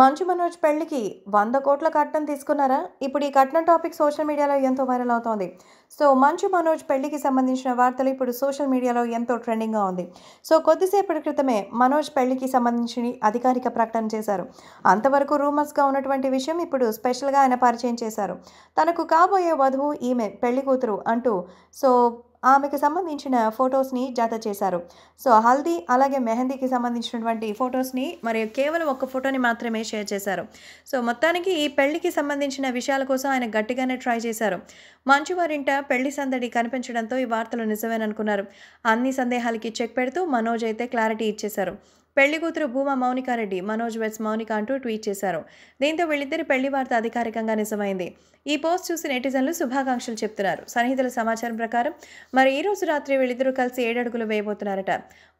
మంచు మనోజ్ పెళ్లికి వంద కోట్ల కట్నం తీసుకున్నారా ఇప్పుడు ఈ కట్నం టాపిక్ సోషల్ మీడియాలో ఎంతో వైరల్ అవుతోంది సో మంచు మనోజ్ పెళ్లికి సంబంధించిన వార్తలు ఇప్పుడు సోషల్ మీడియాలో ఎంతో ట్రెండింగ్గా ఉంది సో కొద్దిసేపటి క్రితమే మనోజ్ పెళ్లికి సంబంధించి అధికారిక ప్రకటన చేశారు అంతవరకు రూమర్స్గా ఉన్నటువంటి విషయం ఇప్పుడు స్పెషల్గా ఆయన పరిచయం చేశారు తనకు కాబోయే వధువు ఈమె పెళ్లి కూతురు అంటూ సో ఆమెకు సంబంధించిన ఫొటోస్ని జాత చేశారు సో హల్దీ అలాగే మెహందీకి సంబంధించినటువంటి ఫొటోస్ని మరి కేవలం ఒక ఫోటోని మాత్రమే షేర్ చేశారు సో మొత్తానికి ఈ పెళ్లికి సంబంధించిన విషయాల కోసం ఆయన గట్టిగానే ట్రై చేశారు మంచు వారింట పెళ్లి సందడి కనిపించడంతో ఈ వార్తలు నిజమేననుకున్నారు అన్ని సందేహాలకి చెక్ పెడుతూ మనోజ్ అయితే క్లారిటీ ఇచ్చేశారు పెళ్లికూతురు భూమా మౌనికారెడ్డి మనోజ్ వెట్స్ మౌనిక అంటూ ట్వీట్ చేశారు దీంతో వీళ్ళిద్దరి పెళ్లి వార్త అధికారికంగా నిజమైంది ఈ పోస్ట్ చూసి నెటిజన్లు శుభాకాంక్షలు చెప్తున్నారు సన్నిహితుల సమాచారం ప్రకారం మరి ఈ రోజు రాత్రి వీళ్ళిద్దరూ కలిసి ఏడడుగులు వేయబోతున్నారట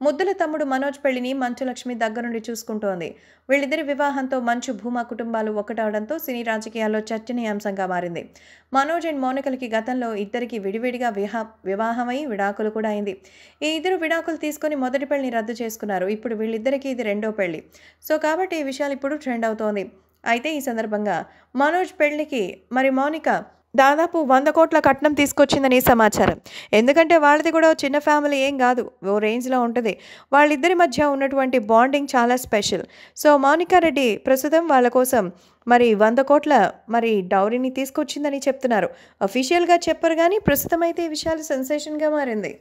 ముద్దుల తమ్ముడు మనోజ్ పెళ్లిని మంచు లక్ష్మి దగ్గర నుండి చూసుకుంటోంది వీళ్ళిద్దరి వివాహంతో మంచు భూమా కుటుంబాలు ఒకటవడంతో సినీ రాజకీయాల్లో చర్చనీయాంశంగా మారింది మనోజ్ అండ్ మౌనికలకి గతంలో ఇద్దరికి విడివిడిగా విహా వివాహమై విడాకులు కూడా అయింది ఈ ఇద్దరు విడాకులు తీసుకుని మొదటి పెళ్లిని రద్దు చేసుకున్నారు ఇప్పుడు వీళ్ళిద్దరు వీళ్ళిద్దరికీ ఇది రెండో పెళ్లి సో కాబట్టి ఈ విషయాలు ఇప్పుడు ట్రెండ్ అవుతోంది అయితే ఈ సందర్భంగా మనోజ్ పెళ్లికి మరి మౌనిక దాదాపు వంద కోట్ల కట్నం తీసుకొచ్చిందని సమాచారం ఎందుకంటే వాళ్ళది కూడా చిన్న ఫ్యామిలీ ఏం కాదు ఓ రేంజ్లో ఉంటుంది వాళ్ళిద్దరి మధ్య ఉన్నటువంటి బాండింగ్ చాలా స్పెషల్ సో మౌనికా రెడ్డి ప్రస్తుతం వాళ్ళ కోసం మరి వంద కోట్ల మరి డౌరీని తీసుకొచ్చిందని చెప్తున్నారు అఫీషియల్గా చెప్పరు కానీ ప్రస్తుతం అయితే ఈ విషయాలు సెన్సేషన్గా మారింది